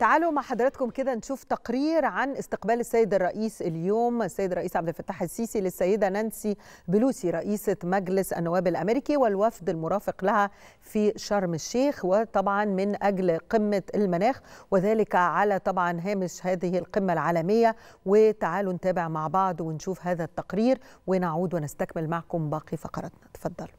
تعالوا مع حضراتكم كده نشوف تقرير عن استقبال السيد الرئيس اليوم السيد الرئيس عبد الفتاح السيسي للسيده نانسي بلوسي رئيسه مجلس النواب الامريكي والوفد المرافق لها في شرم الشيخ وطبعا من اجل قمه المناخ وذلك على طبعا هامش هذه القمه العالميه وتعالوا نتابع مع بعض ونشوف هذا التقرير ونعود ونستكمل معكم باقي فقراتنا تفضلوا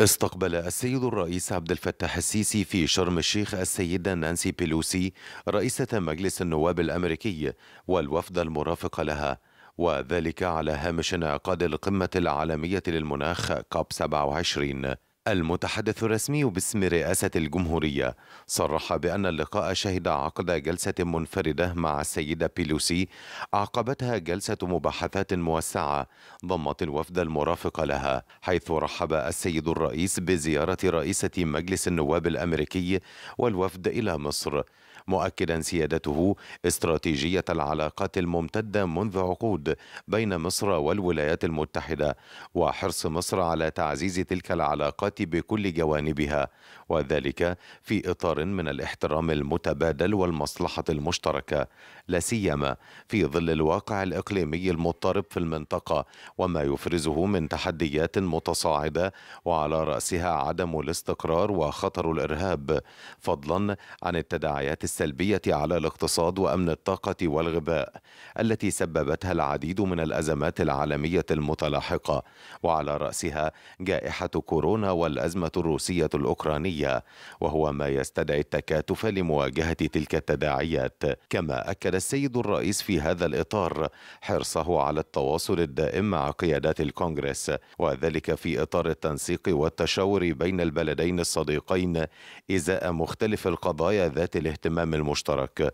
استقبل السيد الرئيس عبد الفتاح السيسي في شرم الشيخ السيدة نانسي بيلوسي رئيسة مجلس النواب الأمريكي والوفد المرافق لها وذلك على هامش انعقاد القمة العالمية للمناخ كوب 27 المتحدث الرسمي باسم رئاسة الجمهورية صرح بأن اللقاء شهد عقد جلسة منفردة مع السيدة بيلوسي أعقبتها جلسة مباحثات موسعة ضمت الوفد المرافق لها حيث رحب السيد الرئيس بزيارة رئيسة مجلس النواب الأمريكي والوفد إلى مصر مؤكدا سيادته استراتيجية العلاقات الممتدة منذ عقود بين مصر والولايات المتحدة وحرص مصر على تعزيز تلك العلاقات بكل جوانبها وذلك في اطار من الاحترام المتبادل والمصلحه المشتركه لا سيما في ظل الواقع الاقليمي المضطرب في المنطقه وما يفرزه من تحديات متصاعده وعلى راسها عدم الاستقرار وخطر الارهاب فضلا عن التداعيات السلبيه على الاقتصاد وامن الطاقه والغذاء التي سببتها العديد من الازمات العالميه المتلاحقه وعلى راسها جائحه كورونا والأزمة الروسية الأوكرانية وهو ما يستدعي التكاتف لمواجهة تلك التداعيات كما أكد السيد الرئيس في هذا الإطار حرصه على التواصل الدائم مع قيادات الكونغرس وذلك في إطار التنسيق والتشاور بين البلدين الصديقين إزاء مختلف القضايا ذات الاهتمام المشترك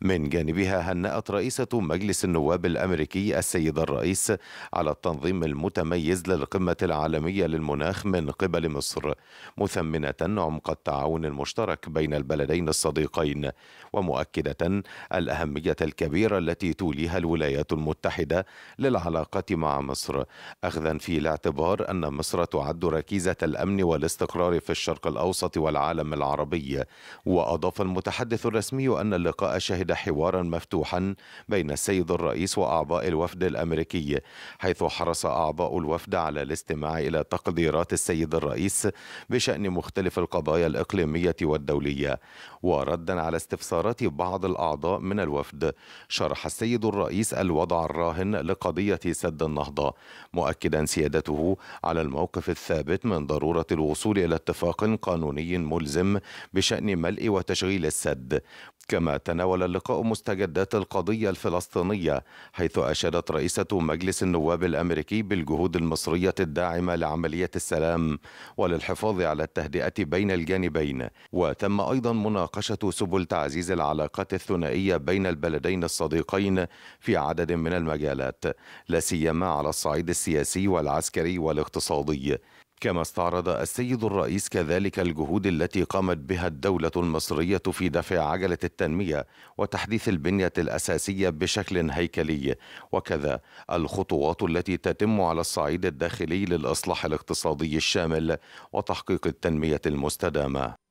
من جانبها هنأت رئيسة مجلس النواب الأمريكي السيد الرئيس على التنظيم المتميز للقمة العالمية للمناخ من قبل مصر مثمنة عمق التعاون المشترك بين البلدين الصديقين ومؤكدة الأهمية الكبيرة التي توليها الولايات المتحدة للعلاقة مع مصر أخذا في الاعتبار أن مصر تعد ركيزة الأمن والاستقرار في الشرق الأوسط والعالم العربي وأضاف المتحدث الرسمي أن اللقاء شهد حوارا مفتوحا بين السيد الرئيس وأعضاء الوفد الأمريكي حيث حرص أعضاء الوفد على الاستماع إلى تقديرات السيد الرئيس باريس بشأن مختلف القضايا الإقليمية والدولية وردا على استفسارات بعض الأعضاء من الوفد شرح السيد الرئيس الوضع الراهن لقضية سد النهضة مؤكدا سيادته على الموقف الثابت من ضرورة الوصول إلى اتفاق قانوني ملزم بشأن ملء وتشغيل السد كما تناول اللقاء مستجدات القضية الفلسطينية حيث أشادت رئيسة مجلس النواب الأمريكي بالجهود المصرية الداعمة لعملية السلام وللحفاظ على التهدئة بين الجانبين وتم أيضا مناقشة سبل تعزيز العلاقات الثنائية بين البلدين الصديقين في عدد من المجالات لا سيما على الصعيد السياسي والعسكري والاقتصادي كما استعرض السيد الرئيس كذلك الجهود التي قامت بها الدولة المصرية في دفع عجلة التنمية وتحديث البنية الأساسية بشكل هيكلي وكذا الخطوات التي تتم على الصعيد الداخلي للإصلاح الاقتصادي الشامل وتحقيق التنمية المستدامة